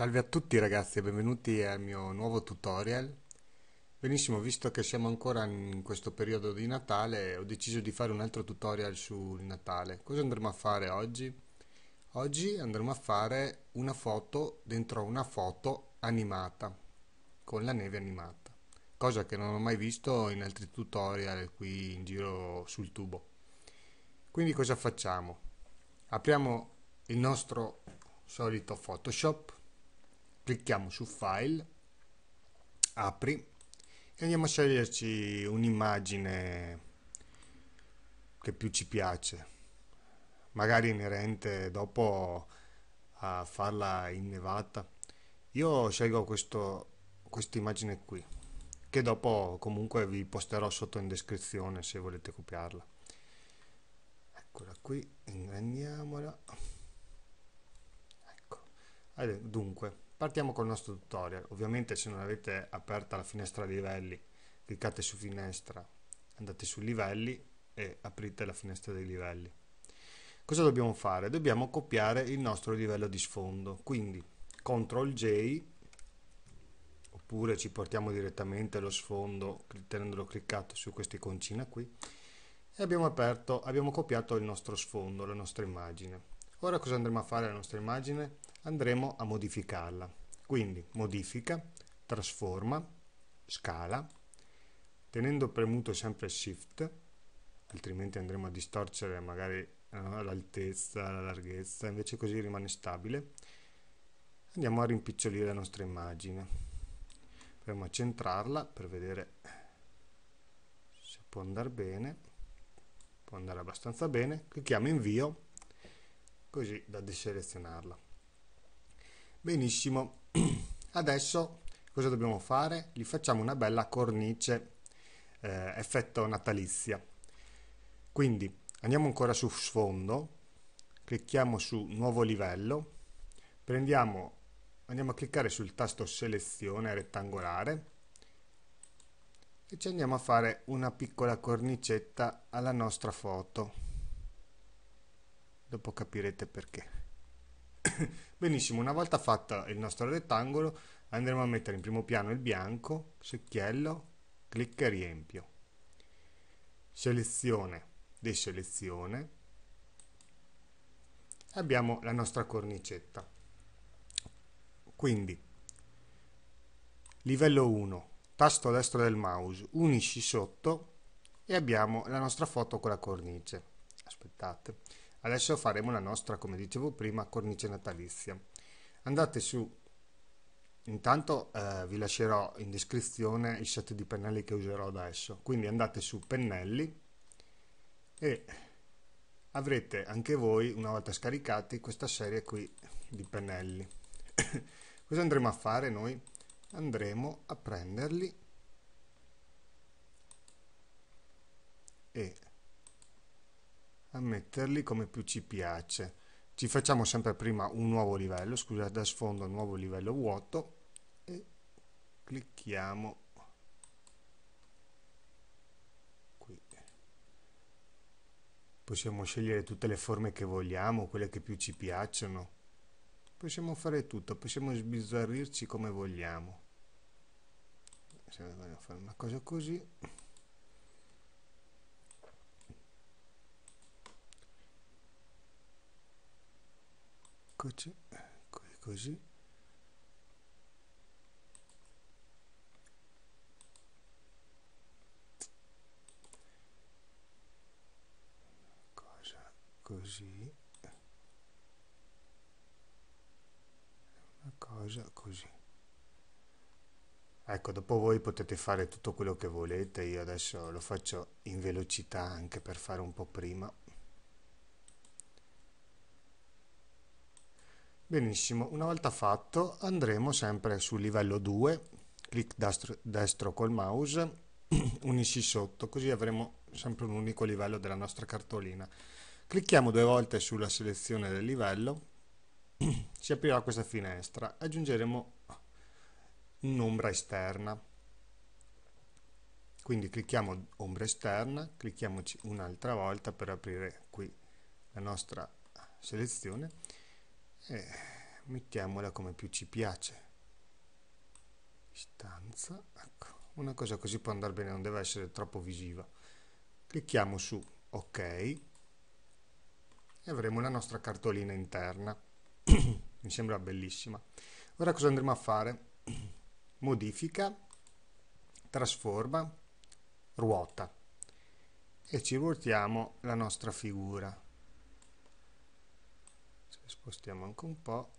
Salve a tutti ragazzi e benvenuti al mio nuovo tutorial. Benissimo, visto che siamo ancora in questo periodo di Natale, ho deciso di fare un altro tutorial sul Natale. Cosa andremo a fare oggi? Oggi andremo a fare una foto dentro una foto animata, con la neve animata. Cosa che non ho mai visto in altri tutorial qui in giro sul tubo. Quindi cosa facciamo? Apriamo il nostro solito Photoshop clicchiamo su file apri e andiamo a sceglierci un'immagine che più ci piace magari inerente dopo a farla innevata io scelgo questa immagine qui che dopo comunque vi posterò sotto in descrizione se volete copiarla eccola qui ingrandiamola ecco dunque Partiamo col nostro tutorial, ovviamente se non avete aperta la finestra livelli cliccate su finestra, andate su livelli e aprite la finestra dei livelli. Cosa dobbiamo fare? Dobbiamo copiare il nostro livello di sfondo, quindi CTRL J oppure ci portiamo direttamente lo sfondo tenendolo cliccato su questa iconcina qui e abbiamo aperto, abbiamo copiato il nostro sfondo, la nostra immagine. Ora cosa andremo a fare alla nostra immagine? Andremo a modificarla. Quindi modifica, trasforma, scala, tenendo premuto sempre Shift, altrimenti andremo a distorcere magari eh, l'altezza, la larghezza, invece così rimane stabile. Andiamo a rimpicciolire la nostra immagine. Proviamo a centrarla per vedere se può andare bene. Può andare abbastanza bene. Clicchiamo invio così da deselezionarla benissimo adesso cosa dobbiamo fare gli facciamo una bella cornice eh, effetto natalizia quindi andiamo ancora su sfondo clicchiamo su nuovo livello prendiamo andiamo a cliccare sul tasto selezione rettangolare e ci andiamo a fare una piccola cornicetta alla nostra foto dopo capirete perché benissimo una volta fatto il nostro rettangolo andremo a mettere in primo piano il bianco secchiello clicca e riempio selezione deselezione abbiamo la nostra cornicetta quindi livello 1 tasto destro del mouse unisci sotto e abbiamo la nostra foto con la cornice aspettate Adesso faremo la nostra, come dicevo prima, cornice natalizia. Andate su, intanto eh, vi lascerò in descrizione il set di pennelli che userò adesso, quindi andate su pennelli e avrete anche voi, una volta scaricati, questa serie qui di pennelli. Cosa andremo a fare noi? Andremo a prenderli e metterli come più ci piace ci facciamo sempre prima un nuovo livello scusate da sfondo un nuovo livello vuoto e clicchiamo qui possiamo scegliere tutte le forme che vogliamo quelle che più ci piacciono possiamo fare tutto possiamo sbizzarrirci come vogliamo se vogliamo fare una cosa così eccoci eccoli così cosa così una cosa così ecco dopo voi potete fare tutto quello che volete io adesso lo faccio in velocità anche per fare un po' prima Benissimo, una volta fatto andremo sempre sul livello 2, clic destro, destro col mouse, unisci sotto, così avremo sempre un unico livello della nostra cartolina. Clicchiamo due volte sulla selezione del livello, si aprirà questa finestra, aggiungeremo un'ombra esterna. Quindi clicchiamo ombra esterna, clicchiamoci un'altra volta per aprire qui la nostra selezione e mettiamola come più ci piace stanza ecco una cosa così può andare bene non deve essere troppo visiva clicchiamo su ok e avremo la nostra cartolina interna mi sembra bellissima ora cosa andremo a fare modifica trasforma ruota e ci ruotiamo la nostra figura spostiamo anche un po',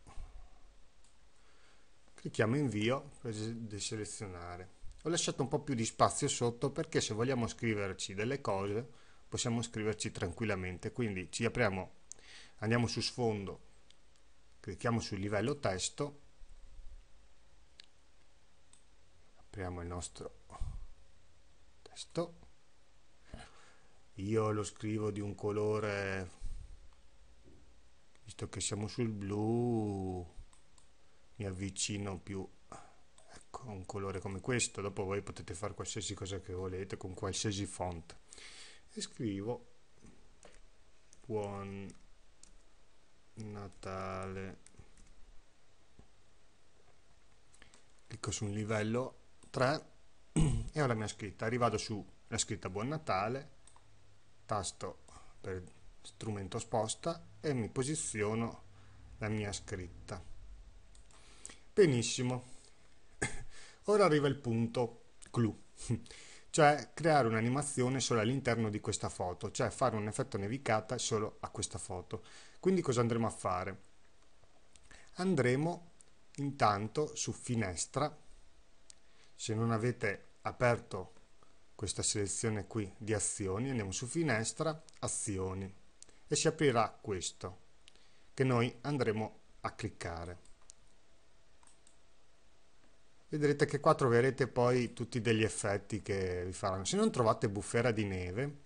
clicchiamo invio per deselezionare. Ho lasciato un po' più di spazio sotto perché se vogliamo scriverci delle cose possiamo scriverci tranquillamente, quindi ci apriamo, andiamo su sfondo, clicchiamo sul livello testo, apriamo il nostro testo, io lo scrivo di un colore visto che siamo sul blu mi avvicino più ecco un colore come questo dopo voi potete fare qualsiasi cosa che volete con qualsiasi font e scrivo buon natale clicco su un livello 3 e ho la mia scritta rivado sulla scritta buon natale tasto per strumento sposta e mi posiziono la mia scritta benissimo ora arriva il punto clou cioè creare un'animazione solo all'interno di questa foto cioè fare un effetto nevicata solo a questa foto quindi cosa andremo a fare andremo intanto su finestra se non avete aperto questa selezione qui di azioni andiamo su finestra azioni e si aprirà questo che noi andremo a cliccare vedrete che qua troverete poi tutti degli effetti che vi faranno se non trovate bufera di neve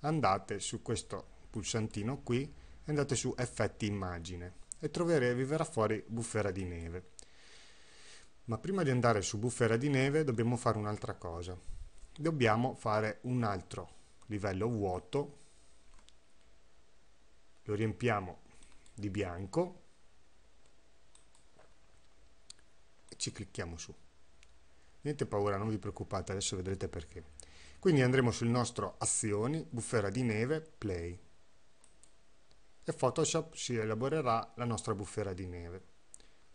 andate su questo pulsantino qui e andate su effetti immagine e troverete vi verrà fuori bufera di neve ma prima di andare su bufera di neve dobbiamo fare un'altra cosa dobbiamo fare un altro livello vuoto lo riempiamo di bianco e ci clicchiamo su niente paura non vi preoccupate adesso vedrete perché quindi andremo sul nostro azioni bufera di neve play e photoshop si elaborerà la nostra bufera di neve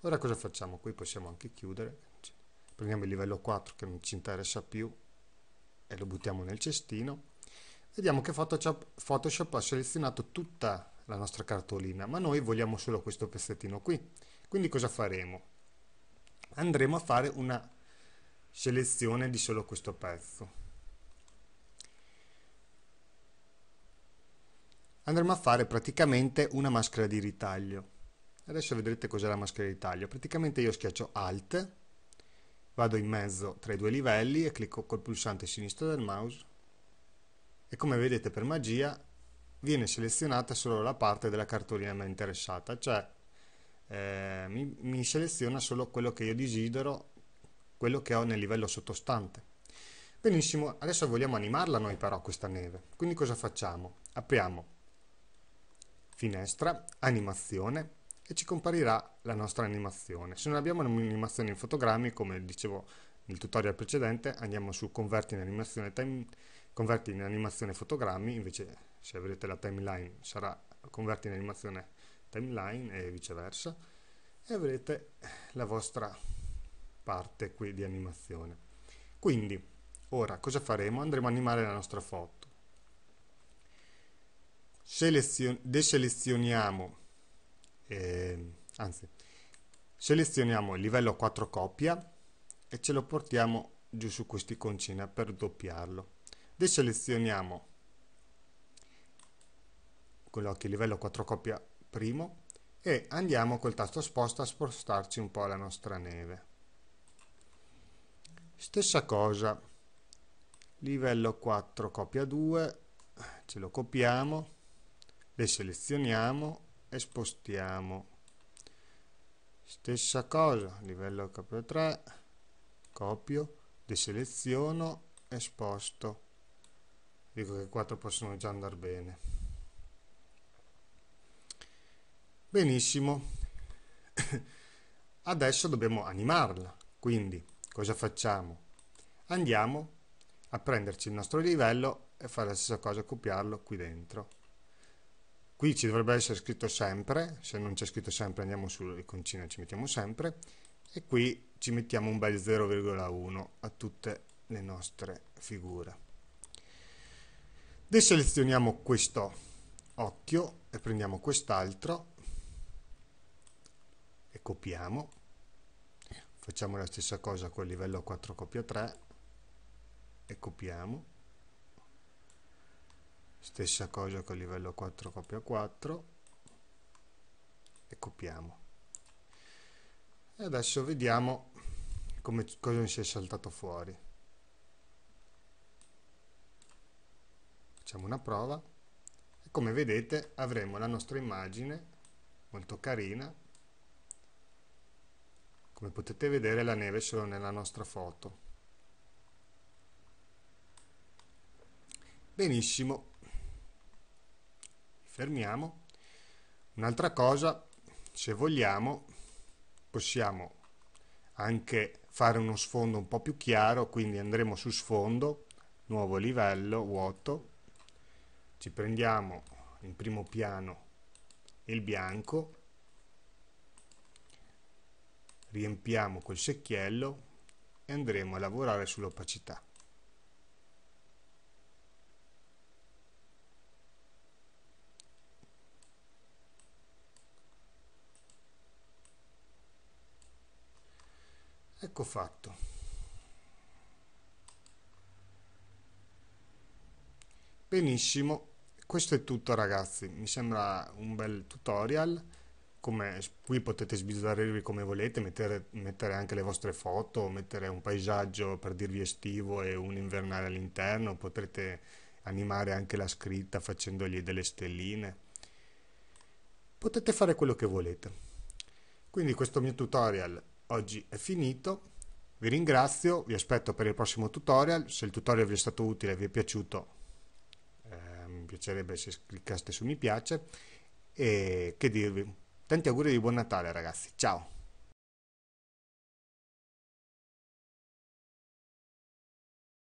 ora cosa facciamo qui possiamo anche chiudere prendiamo il livello 4 che non ci interessa più e lo buttiamo nel cestino vediamo che photoshop, photoshop ha selezionato tutta la nostra cartolina, ma noi vogliamo solo questo pezzettino qui. Quindi cosa faremo? Andremo a fare una selezione di solo questo pezzo. Andremo a fare praticamente una maschera di ritaglio. Adesso vedrete cos'è la maschera di taglio. Praticamente io schiaccio Alt, vado in mezzo tra i due livelli e clicco col pulsante sinistro del mouse e come vedete per magia viene selezionata solo la parte della cartolina interessata, cioè eh, mi, mi seleziona solo quello che io desidero, quello che ho nel livello sottostante. Benissimo, adesso vogliamo animarla noi però questa neve, quindi cosa facciamo? Apriamo finestra, animazione e ci comparirà la nostra animazione. Se non abbiamo un'animazione in fotogrammi, come dicevo nel tutorial precedente, andiamo su converti in animazione, time, converti in animazione fotogrammi, invece se vedete la timeline sarà converti in animazione timeline e viceversa e avrete la vostra parte qui di animazione quindi ora cosa faremo andremo a animare la nostra foto Selezio deselezioniamo eh, anzi selezioniamo il livello 4 copia e ce lo portiamo giù su questi iconcina per doppiarlo deselezioniamo quello che è livello 4 coppia primo e andiamo col tasto sposta a spostarci un po' la nostra neve. Stessa cosa, livello 4 copia 2, ce lo copiamo, le selezioniamo e spostiamo. Stessa cosa, livello coppia 3, copio, deseleziono e sposto. Dico che 4 possono già andare bene. Benissimo, adesso dobbiamo animarla, quindi cosa facciamo? Andiamo a prenderci il nostro livello e fare la stessa cosa, copiarlo qui dentro. Qui ci dovrebbe essere scritto sempre, se non c'è scritto sempre andiamo sull'iconcina e ci mettiamo sempre, e qui ci mettiamo un bel 0,1 a tutte le nostre figure. Deselezioniamo questo occhio e prendiamo quest'altro copiamo facciamo la stessa cosa con il livello 4 copia 3 e copiamo stessa cosa con il livello 4 copia 4 e copiamo e adesso vediamo come, cosa mi si è saltato fuori facciamo una prova e come vedete avremo la nostra immagine molto carina come potete vedere la neve è solo nella nostra foto benissimo fermiamo un'altra cosa se vogliamo possiamo anche fare uno sfondo un po' più chiaro quindi andremo su sfondo nuovo livello vuoto ci prendiamo in primo piano il bianco riempiamo quel secchiello e andremo a lavorare sull'opacità ecco fatto benissimo questo è tutto ragazzi mi sembra un bel tutorial come, qui potete sbizzarrirvi come volete, mettere, mettere, anche le vostre foto, mettere un paesaggio per dirvi estivo e un invernale all'interno, potrete animare anche la scritta facendogli delle stelline. Potete fare quello che volete. Quindi questo mio tutorial oggi è finito. Vi ringrazio, vi aspetto per il prossimo tutorial. Se il tutorial vi è stato utile e vi è piaciuto, eh, mi piacerebbe se cliccaste su mi piace. E che dirvi? Tanti auguri di buon Natale ragazzi, ciao!